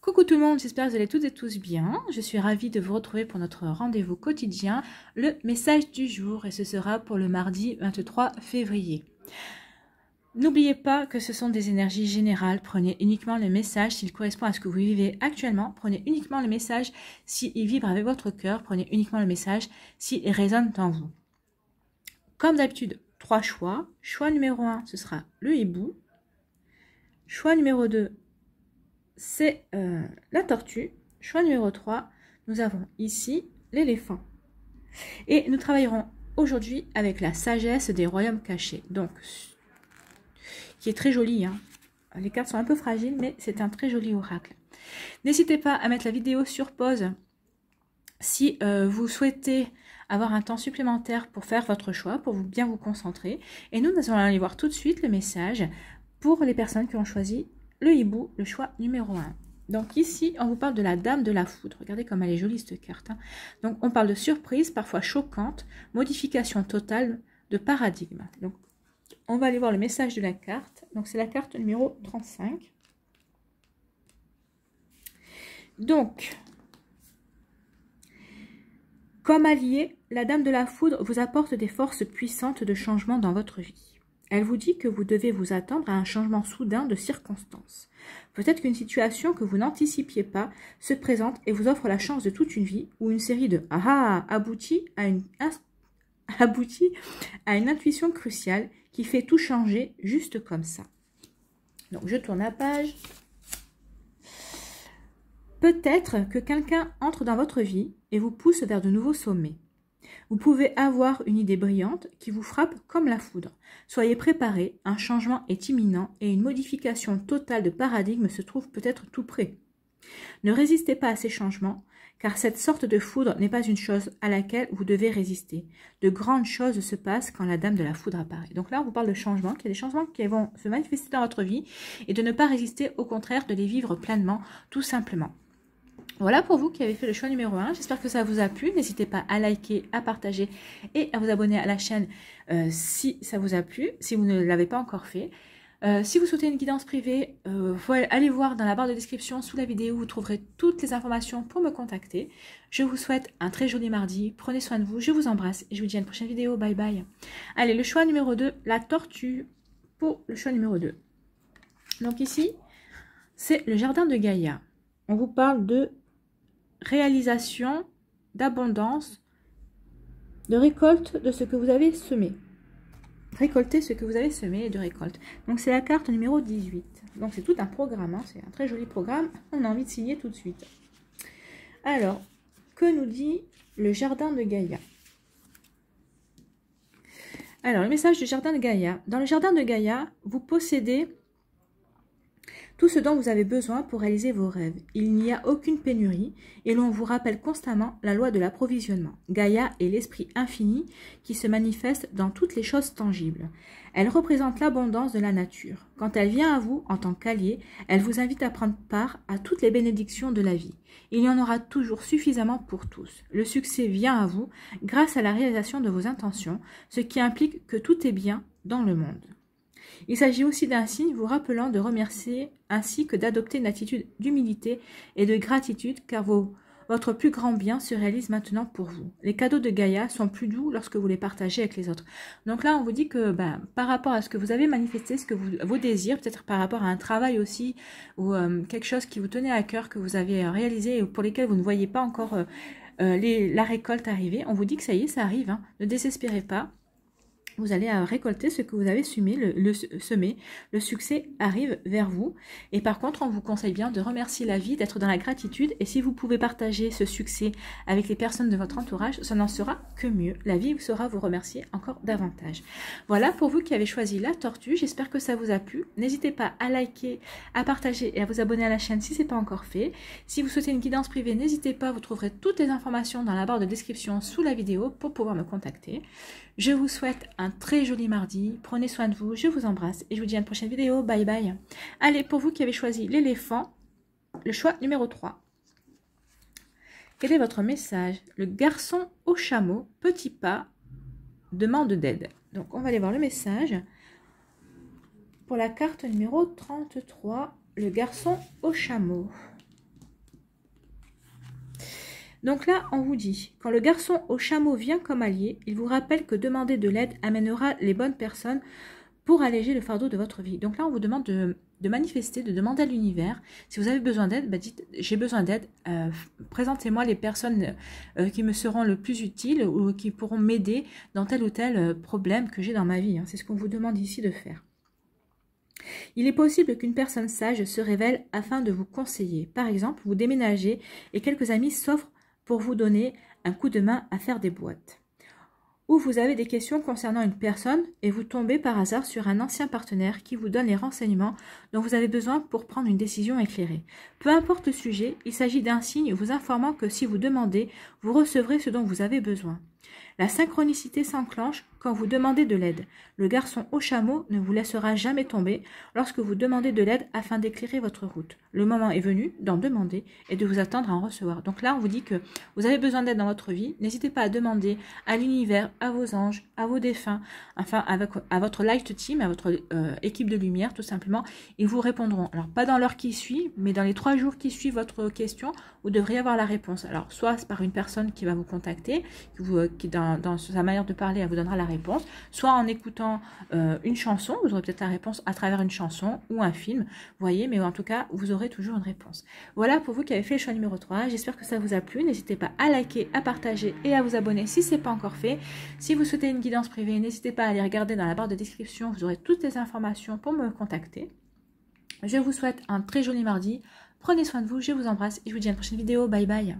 Coucou tout le monde, j'espère que vous allez toutes et tous bien. Je suis ravie de vous retrouver pour notre rendez-vous quotidien, le message du jour, et ce sera pour le mardi 23 février. N'oubliez pas que ce sont des énergies générales. Prenez uniquement le message s'il correspond à ce que vous vivez actuellement. Prenez uniquement le message s'il vibre avec votre cœur. Prenez uniquement le message s'il résonne en vous. Comme d'habitude, trois choix. Choix numéro un, ce sera le hibou. Choix numéro 2, c'est euh, la tortue. Choix numéro 3, nous avons ici l'éléphant. Et nous travaillerons aujourd'hui avec la sagesse des royaumes cachés. Donc, qui est très jolie. Hein. Les cartes sont un peu fragiles, mais c'est un très joli oracle. N'hésitez pas à mettre la vidéo sur pause si euh, vous souhaitez avoir un temps supplémentaire pour faire votre choix, pour vous bien vous concentrer. Et nous, nous allons aller voir tout de suite le message pour les personnes qui ont choisi le hibou, le choix numéro 1. Donc ici, on vous parle de la dame de la foudre. Regardez comme elle est jolie cette carte. Hein. Donc on parle de surprise, parfois choquante, modification totale de paradigme. Donc on va aller voir le message de la carte. Donc c'est la carte numéro 35. Donc, comme allié, la Dame de la Foudre vous apporte des forces puissantes de changement dans votre vie. Elle vous dit que vous devez vous attendre à un changement soudain de circonstances. Peut-être qu'une situation que vous n'anticipiez pas se présente et vous offre la chance de toute une vie ou une série de ah, ah aboutit à une aboutit à une intuition cruciale qui fait tout changer juste comme ça. Donc je tourne la page. Peut-être que quelqu'un entre dans votre vie et vous pousse vers de nouveaux sommets. Vous pouvez avoir une idée brillante qui vous frappe comme la foudre. Soyez préparé, un changement est imminent et une modification totale de paradigme se trouve peut-être tout près. Ne résistez pas à ces changements, car cette sorte de foudre n'est pas une chose à laquelle vous devez résister. De grandes choses se passent quand la dame de la foudre apparaît. Donc là, on vous parle de changements, qu'il y a des changements qui vont se manifester dans votre vie, et de ne pas résister, au contraire, de les vivre pleinement, tout simplement. Voilà pour vous qui avez fait le choix numéro 1. J'espère que ça vous a plu. N'hésitez pas à liker, à partager et à vous abonner à la chaîne euh, si ça vous a plu, si vous ne l'avez pas encore fait. Euh, si vous souhaitez une guidance privée, euh, allez voir dans la barre de description sous la vidéo, vous trouverez toutes les informations pour me contacter. Je vous souhaite un très joli mardi, prenez soin de vous, je vous embrasse et je vous dis à une prochaine vidéo, bye bye. Allez, le choix numéro 2, la tortue pour le choix numéro 2. Donc ici, c'est le jardin de Gaïa. On vous parle de réalisation, d'abondance, de récolte de ce que vous avez semé. Récolter ce que vous avez semé et de récolte. Donc c'est la carte numéro 18. Donc c'est tout un programme, hein. c'est un très joli programme. On a envie de signer tout de suite. Alors, que nous dit le jardin de Gaïa Alors, le message du jardin de Gaïa. Dans le jardin de Gaïa, vous possédez tout ce dont vous avez besoin pour réaliser vos rêves. Il n'y a aucune pénurie et l'on vous rappelle constamment la loi de l'approvisionnement. Gaïa est l'esprit infini qui se manifeste dans toutes les choses tangibles. Elle représente l'abondance de la nature. Quand elle vient à vous en tant qu'allié, elle vous invite à prendre part à toutes les bénédictions de la vie. Il y en aura toujours suffisamment pour tous. Le succès vient à vous grâce à la réalisation de vos intentions, ce qui implique que tout est bien dans le monde. Il s'agit aussi d'un signe vous rappelant de remercier ainsi que d'adopter une attitude d'humilité et de gratitude car votre plus grand bien se réalise maintenant pour vous. Les cadeaux de Gaïa sont plus doux lorsque vous les partagez avec les autres. Donc là, on vous dit que ben, par rapport à ce que vous avez manifesté, ce que vous, vos désirs, peut-être par rapport à un travail aussi ou euh, quelque chose qui vous tenait à cœur, que vous avez euh, réalisé et pour lesquels vous ne voyez pas encore euh, les, la récolte arriver, on vous dit que ça y est, ça arrive. Hein. Ne désespérez pas vous allez récolter ce que vous avez semé le, le succès arrive vers vous. Et par contre, on vous conseille bien de remercier la vie, d'être dans la gratitude. Et si vous pouvez partager ce succès avec les personnes de votre entourage, ça n'en sera que mieux. La vie vous saura vous remercier encore davantage. Voilà pour vous qui avez choisi la tortue. J'espère que ça vous a plu. N'hésitez pas à liker, à partager et à vous abonner à la chaîne si ce n'est pas encore fait. Si vous souhaitez une guidance privée, n'hésitez pas. Vous trouverez toutes les informations dans la barre de description sous la vidéo pour pouvoir me contacter. Je vous souhaite un très joli mardi. Prenez soin de vous. Je vous embrasse et je vous dis à une prochaine vidéo. Bye bye. Allez, pour vous qui avez choisi l'éléphant, le choix numéro 3. Quel est votre message Le garçon au chameau, petit pas, demande d'aide. Donc, on va aller voir le message. Pour la carte numéro 33, le garçon au chameau. Donc là, on vous dit, quand le garçon au chameau vient comme allié, il vous rappelle que demander de l'aide amènera les bonnes personnes pour alléger le fardeau de votre vie. Donc là, on vous demande de, manifester, de demander à l'univers. Si vous avez besoin d'aide, bah, dites j'ai besoin d'aide. Euh, présentez-moi les personnes euh, qui me seront le plus utiles ou qui pourront m'aider dans tel ou tel euh, problème que j'ai dans ma vie. Hein. C'est ce qu'on vous demande ici de faire. Il est possible qu'une personne sage se révèle afin de vous conseiller. Par exemple, vous déménagez et quelques amis s'offrent pour vous donner un coup de main à faire des boîtes. Ou vous avez des questions concernant une personne et vous tombez par hasard sur un ancien partenaire qui vous donne les renseignements dont vous avez besoin pour prendre une décision éclairée. Peu importe le sujet, il s'agit d'un signe vous informant que si vous demandez, vous recevrez ce dont vous avez besoin. La synchronicité s'enclenche quand vous demandez de l'aide. Le garçon au chameau ne vous laissera jamais tomber lorsque vous demandez de l'aide afin d'éclairer votre route. Le moment est venu d'en demander et de vous attendre à en recevoir. Donc là, on vous dit que vous avez besoin d'aide dans votre vie. N'hésitez pas à demander à l'univers, à vos anges, à vos défunts, enfin à votre light team, à votre euh, équipe de lumière, tout simplement. Ils vous répondront. Alors pas dans l'heure qui suit, mais dans les trois jours qui suivent votre question, vous devriez avoir la réponse. Alors soit par une personne qui va vous contacter, qui vous, euh, qui dans dans, sa manière de parler, elle vous donnera la réponse. Soit en écoutant euh, une chanson, vous aurez peut-être la réponse à travers une chanson ou un film, voyez, mais en tout cas, vous aurez toujours une réponse. Voilà pour vous qui avez fait le choix numéro 3. J'espère que ça vous a plu. N'hésitez pas à liker, à partager et à vous abonner si ce n'est pas encore fait. Si vous souhaitez une guidance privée, n'hésitez pas à aller regarder dans la barre de description. Vous aurez toutes les informations pour me contacter. Je vous souhaite un très joli mardi. Prenez soin de vous, je vous embrasse et je vous dis à une prochaine vidéo. Bye bye